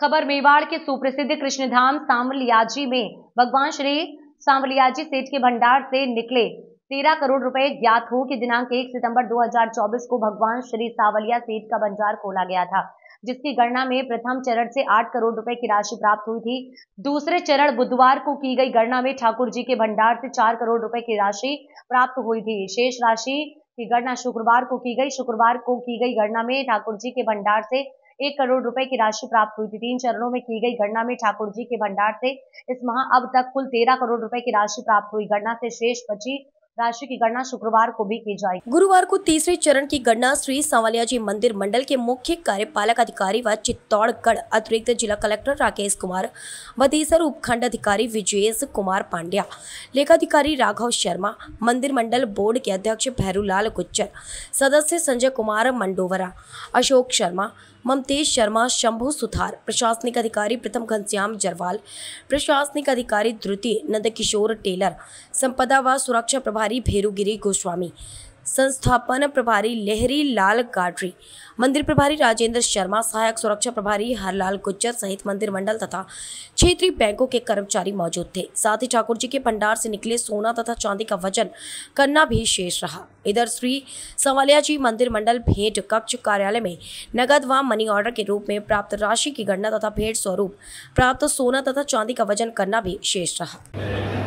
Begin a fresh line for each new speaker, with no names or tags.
खबर मेवाड़ के सुप्रसिद्ध कृष्णधाम सांवलियाजी में भगवान श्री सांवलियाजी सेठ के भंडार से निकले तेरह करोड़ रुपए ज्ञात हो कि दिनांक एक सितंबर 2024 को भगवान श्री सावलिया सेठ का भंडार खोला गया था जिसकी गणना में प्रथम चरण से आठ करोड़ रुपए की राशि प्राप्त हुई थी दूसरे चरण बुधवार को की गई गणना में ठाकुर जी के भंडार से चार करोड़ रुपए की राशि प्राप्त हुई थी शेष राशि की गणना शुक्रवार को की गई शुक्रवार को की गई गणना में ठाकुर जी के भंडार से एक करोड़ रुपए की राशि प्राप्त हुई थी तीन चरणों में की गई गणना में ठाकुर जी के भंडार से इस माह अब तक कुल तेरह करोड़ रुपए की राशि प्राप्त हुई गणना से शेष बची राशि की गणना शुक्रवार को भी की जाएगी
गुरुवार को तीसरे चरण की गणना श्री सांवलिया जी मंदिर मंडल के मुख्य कार्यपालक अधिकारी व चित्तौड़गढ़ अतिरिक्त जिला कलेक्टर राकेश कुमार बदेसर उपखंड अधिकारी विजयेश कुमार पांड्या लेखाधिकारी राघव शर्मा मंदिर मंडल बोर्ड के अध्यक्ष भैरूलाल गुज्जर सदस्य संजय कुमार मंडोवरा अशोक शर्मा ममतेश शर्मा शंभु सुथार प्रशासनिक अधिकारी प्रथम घनश्याम जरवाल प्रशासनिक अधिकारी द्वितीय नंदकिशोर टेलर संपदा व सुरक्षा प्रभारी भेरूगिरी गोस्वामी संस्थापन प्रभारी लेहरी लाल गाडरी मंदिर प्रभारी राजेंद्र शर्मा सहायक सुरक्षा प्रभारी हरलाल गुज्जर सहित मंदिर मंडल तथा क्षेत्रीय बैंकों के कर्मचारी मौजूद थे साथ ही ठाकुर जी के भंडार से निकले सोना तथा चांदी का वजन करना भी शेष रहा इधर श्री संवालिया जी मंदिर मंडल भेंट कक्ष कार्यालय में नगद व मनी ऑर्डर के रूप में प्राप्त राशि की गणना तथा भेंट स्वरूप प्राप्त सोना तथा चांदी का वजन करना भी शेष रहा